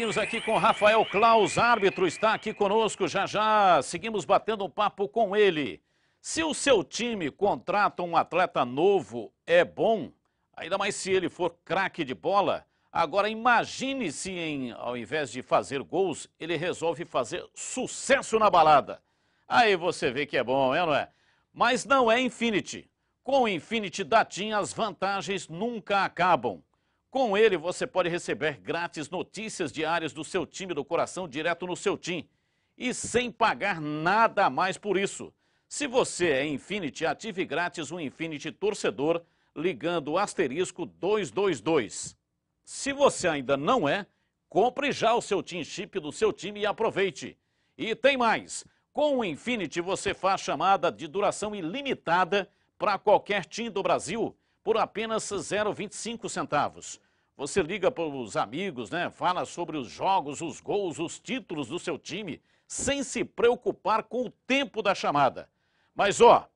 Seguimos aqui com Rafael Claus, árbitro, está aqui conosco já já. Seguimos batendo um papo com ele. Se o seu time contrata um atleta novo, é bom? Ainda mais se ele for craque de bola. Agora imagine se, em, ao invés de fazer gols, ele resolve fazer sucesso na balada. Aí você vê que é bom, é, não é? Mas não é Infinity. Com o Infinity da TIM, as vantagens nunca acabam. Com ele, você pode receber grátis notícias diárias do seu time do coração direto no seu team E sem pagar nada mais por isso. Se você é Infinity, ative grátis um Infinity torcedor ligando o asterisco 222. Se você ainda não é, compre já o seu Team Chip do seu time e aproveite. E tem mais! Com o Infinity você faz chamada de duração ilimitada para qualquer time do Brasil por apenas 0,25 centavos. Você liga para os amigos, né? Fala sobre os jogos, os gols, os títulos do seu time, sem se preocupar com o tempo da chamada. Mas ó,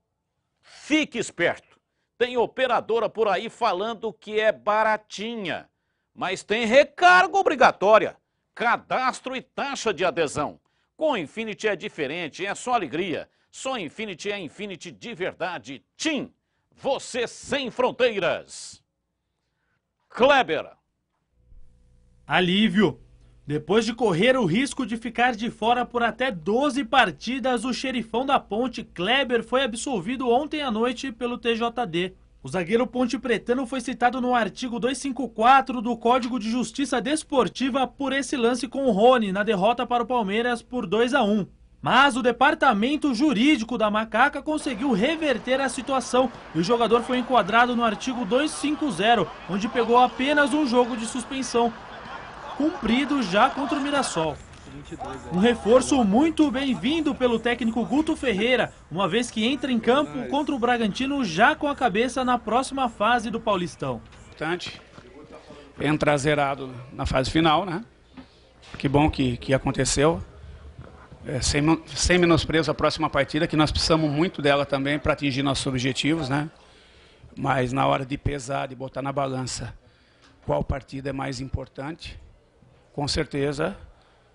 fique esperto. Tem operadora por aí falando que é baratinha, mas tem recarga obrigatória, cadastro e taxa de adesão. Com Infinity é diferente, é só alegria. Só Infinity é Infinity de verdade. Tim! Você Sem Fronteiras. Kleber. Alívio. Depois de correr o risco de ficar de fora por até 12 partidas, o xerifão da ponte, Kleber, foi absolvido ontem à noite pelo TJD. O zagueiro Ponte Pretano foi citado no artigo 254 do Código de Justiça Desportiva por esse lance com o Rony na derrota para o Palmeiras por 2 a 1. Mas o departamento jurídico da Macaca conseguiu reverter a situação e o jogador foi enquadrado no artigo 250, onde pegou apenas um jogo de suspensão, cumprido já contra o Mirassol. Um reforço muito bem-vindo pelo técnico Guto Ferreira, uma vez que entra em campo contra o Bragantino já com a cabeça na próxima fase do Paulistão. Importante entrar zerado na fase final, né? Que bom que, que aconteceu é, sem, sem menosprezo a próxima partida, que nós precisamos muito dela também para atingir nossos objetivos, né? Mas na hora de pesar, de botar na balança qual partida é mais importante, com certeza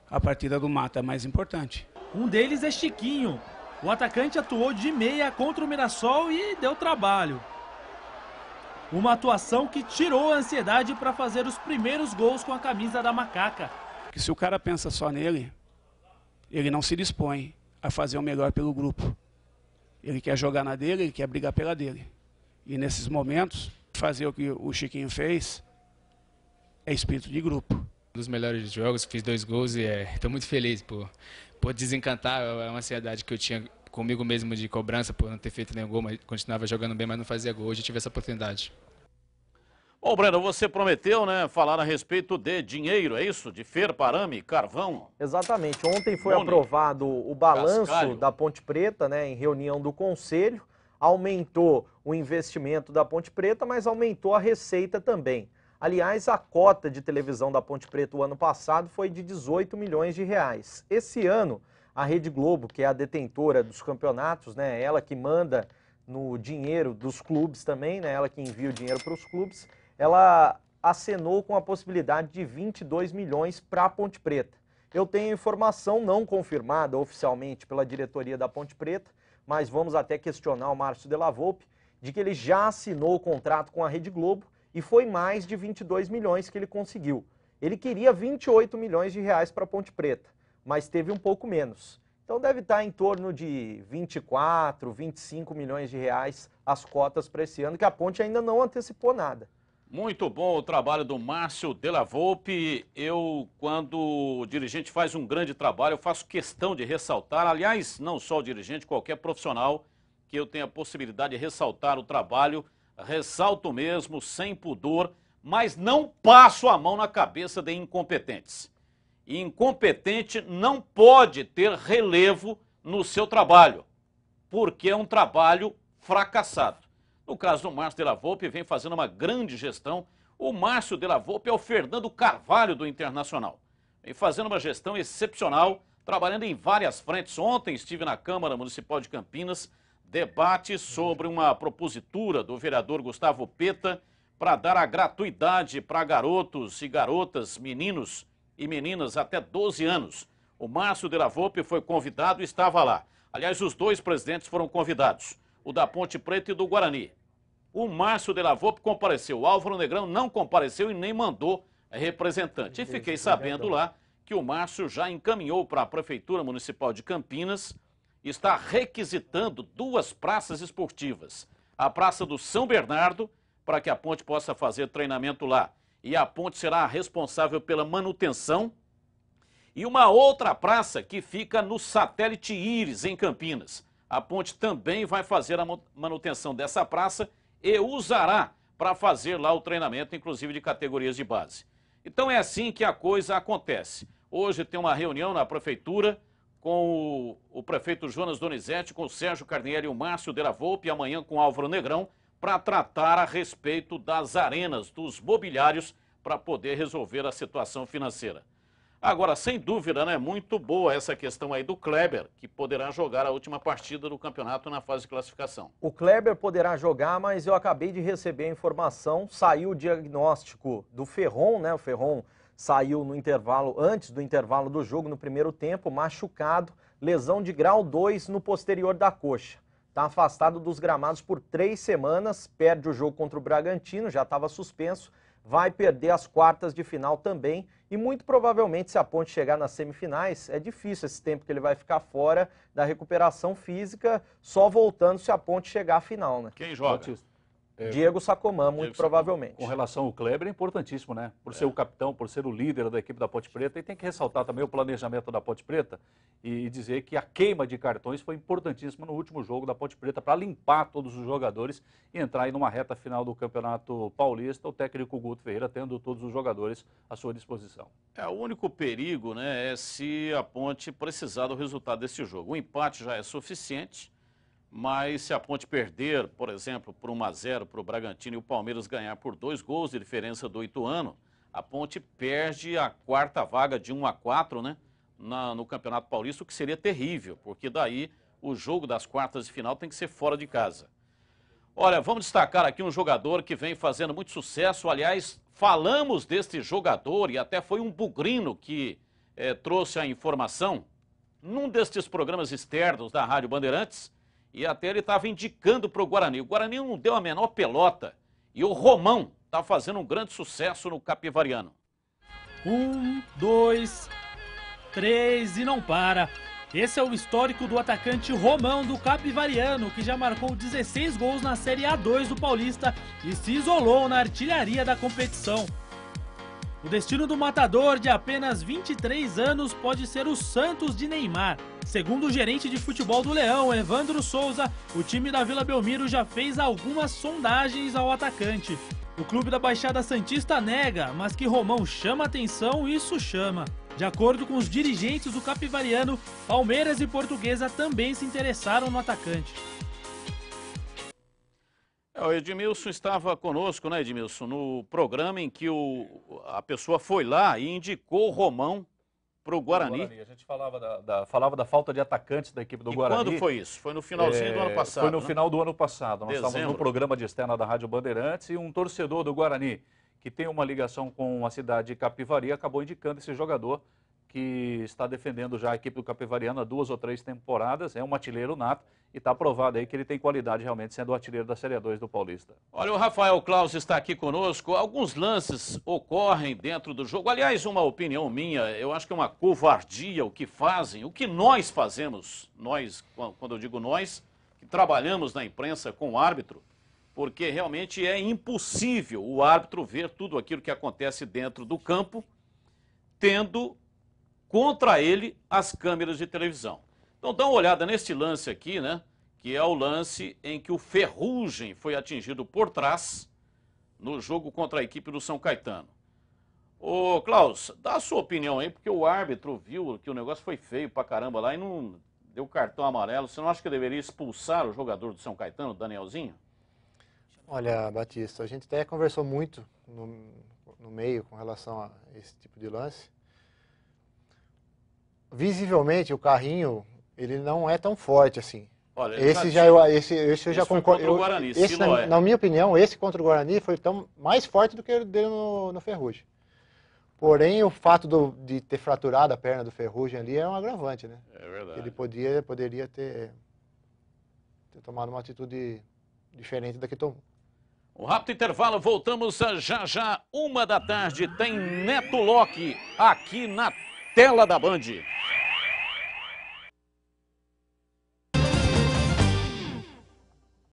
a partida do Mata é mais importante. Um deles é Chiquinho. O atacante atuou de meia contra o Mirassol e deu trabalho. Uma atuação que tirou a ansiedade para fazer os primeiros gols com a camisa da macaca. Que se o cara pensa só nele, ele não se dispõe a fazer o melhor pelo grupo. Ele quer jogar na dele, ele quer brigar pela dele. E nesses momentos, fazer o que o Chiquinho fez é espírito de grupo. Um dos melhores jogos, fiz dois gols e estou é, muito feliz por, por desencantar a ansiedade que eu tinha comigo mesmo de cobrança por não ter feito nenhum gol, mas continuava jogando bem, mas não fazia gol. Hoje eu tive essa oportunidade. Bom, Breno, você prometeu né, falar a respeito de dinheiro, é isso? De ferro, arame, carvão? Exatamente. Ontem foi aprovado o balanço cascalho. da Ponte Preta, né, em reunião do Conselho. Aumentou o investimento da Ponte Preta, mas aumentou a receita também. Aliás, a cota de televisão da Ponte Preta o ano passado foi de 18 milhões de reais. Esse ano, a Rede Globo, que é a detentora dos campeonatos, né, ela que manda no dinheiro dos clubes também, né, ela que envia o dinheiro para os clubes, ela acenou com a possibilidade de 22 milhões para a Ponte Preta. Eu tenho informação não confirmada oficialmente pela diretoria da Ponte Preta, mas vamos até questionar o Márcio Delavoupe, de que ele já assinou o contrato com a Rede Globo e foi mais de 22 milhões que ele conseguiu. Ele queria 28 milhões de reais para a Ponte Preta, mas teve um pouco menos. Então deve estar tá em torno de 24, 25 milhões de reais as cotas para esse ano, que a Ponte ainda não antecipou nada. Muito bom o trabalho do Márcio Della Volpe. Eu, quando o dirigente faz um grande trabalho, eu faço questão de ressaltar, aliás, não só o dirigente, qualquer profissional que eu tenha a possibilidade de ressaltar o trabalho, ressalto mesmo, sem pudor, mas não passo a mão na cabeça de incompetentes. incompetente não pode ter relevo no seu trabalho, porque é um trabalho fracassado. No caso do Márcio la Volpe, vem fazendo uma grande gestão. O Márcio la Volpe é o Fernando Carvalho do Internacional. Vem fazendo uma gestão excepcional, trabalhando em várias frentes. Ontem estive na Câmara Municipal de Campinas, debate sobre uma propositura do vereador Gustavo Peta para dar a gratuidade para garotos e garotas, meninos e meninas até 12 anos. O Márcio de Delavope foi convidado e estava lá. Aliás, os dois presidentes foram convidados, o da Ponte Preta e do Guarani. O Márcio de Lavop compareceu, o Álvaro Negrão não compareceu e nem mandou representante. E fiquei sabendo lá que o Márcio já encaminhou para a Prefeitura Municipal de Campinas, está requisitando duas praças esportivas. A Praça do São Bernardo, para que a ponte possa fazer treinamento lá. E a ponte será responsável pela manutenção. E uma outra praça que fica no satélite Íris, em Campinas. A ponte também vai fazer a manutenção dessa praça e usará para fazer lá o treinamento, inclusive de categorias de base. Então é assim que a coisa acontece. Hoje tem uma reunião na prefeitura com o, o prefeito Jonas Donizete, com o Sérgio Carnieri e o Márcio Della Volpe, e amanhã com o Álvaro Negrão, para tratar a respeito das arenas, dos mobiliários, para poder resolver a situação financeira. Agora, sem dúvida, né, muito boa essa questão aí do Kleber, que poderá jogar a última partida do campeonato na fase de classificação. O Kleber poderá jogar, mas eu acabei de receber a informação, saiu o diagnóstico do Ferron, né? O Ferron saiu no intervalo, antes do intervalo do jogo, no primeiro tempo, machucado, lesão de grau 2 no posterior da coxa. Está afastado dos gramados por três semanas, perde o jogo contra o Bragantino, já estava suspenso vai perder as quartas de final também. E muito provavelmente, se a Ponte chegar nas semifinais, é difícil esse tempo que ele vai ficar fora da recuperação física, só voltando se a Ponte chegar à final, né? Quem joga? É, Diego Sacomã, muito provavelmente. Com relação ao Kleber, é importantíssimo, né? Por é. ser o capitão, por ser o líder da equipe da Ponte Preta, e tem que ressaltar também o planejamento da Ponte Preta e dizer que a queima de cartões foi importantíssima no último jogo da Ponte Preta para limpar todos os jogadores e entrar aí numa reta final do Campeonato Paulista, o técnico Guto Ferreira tendo todos os jogadores à sua disposição. É, o único perigo, né, é se a Ponte precisar do resultado desse jogo. O empate já é suficiente mas se a Ponte perder, por exemplo, por 1 a 0 para o Bragantino e o Palmeiras ganhar por dois gols de diferença do Ituano, a Ponte perde a quarta vaga de 1 a 4, né? Na, no Campeonato Paulista, o que seria terrível, porque daí o jogo das quartas de final tem que ser fora de casa. Olha, vamos destacar aqui um jogador que vem fazendo muito sucesso. Aliás, falamos deste jogador e até foi um bugrino que é, trouxe a informação num destes programas externos da Rádio Bandeirantes e até ele estava indicando para o Guarani. O Guarani não deu a menor pelota. E o Romão está fazendo um grande sucesso no Capivariano. Um, dois, três e não para. Esse é o histórico do atacante Romão do Capivariano, que já marcou 16 gols na Série A2 do Paulista e se isolou na artilharia da competição. O destino do matador de apenas 23 anos pode ser o Santos de Neymar. Segundo o gerente de futebol do Leão, Evandro Souza, o time da Vila Belmiro já fez algumas sondagens ao atacante. O clube da Baixada Santista nega, mas que Romão chama atenção, isso chama. De acordo com os dirigentes do Capivariano, Palmeiras e Portuguesa também se interessaram no atacante. É, o Edmilson estava conosco, né, Edmilson, no programa em que o, a pessoa foi lá e indicou o Romão para o Guarani. A gente falava da, da, falava da falta de atacantes da equipe do e Guarani. quando foi isso? Foi no finalzinho é, do ano é, passado. Foi no né? final do ano passado. Nós Dezembro. estávamos no programa de externa da Rádio Bandeirantes e um torcedor do Guarani, que tem uma ligação com a cidade de Capivari, acabou indicando esse jogador que está defendendo já a equipe do Capivariano há duas ou três temporadas, é um artilheiro nato e está provado aí que ele tem qualidade realmente sendo o artilheiro da Série 2 do Paulista. Olha, o Rafael Claus está aqui conosco. Alguns lances ocorrem dentro do jogo. Aliás, uma opinião minha, eu acho que é uma covardia o que fazem, o que nós fazemos, nós, quando eu digo nós, que trabalhamos na imprensa com o árbitro, porque realmente é impossível o árbitro ver tudo aquilo que acontece dentro do campo, tendo contra ele as câmeras de televisão. Então dá uma olhada nesse lance aqui, né? Que é o lance em que o Ferrugem foi atingido por trás no jogo contra a equipe do São Caetano. Ô, Klaus, dá a sua opinião aí, porque o árbitro viu que o negócio foi feio pra caramba lá e não deu cartão amarelo. Você não acha que deveria expulsar o jogador do São Caetano, o Danielzinho? Olha, Batista, a gente até conversou muito no, no meio com relação a esse tipo de lance visivelmente o carrinho ele não é tão forte assim. Olha, esse já eu, esse, esse eu já concordo. Eu, Guarani, esse, na, é. na, minha opinião, esse contra o Guarani foi tão mais forte do que o dele no, no Ferrugem. Porém, o fato do, de ter fraturado a perna do Ferrugem ali é um agravante, né? É verdade. Ele podia, poderia ter, ter tomado uma atitude diferente da que tomou. Um rápido intervalo, voltamos a já já, uma da tarde. Tem Neto Locke aqui na tela da Band.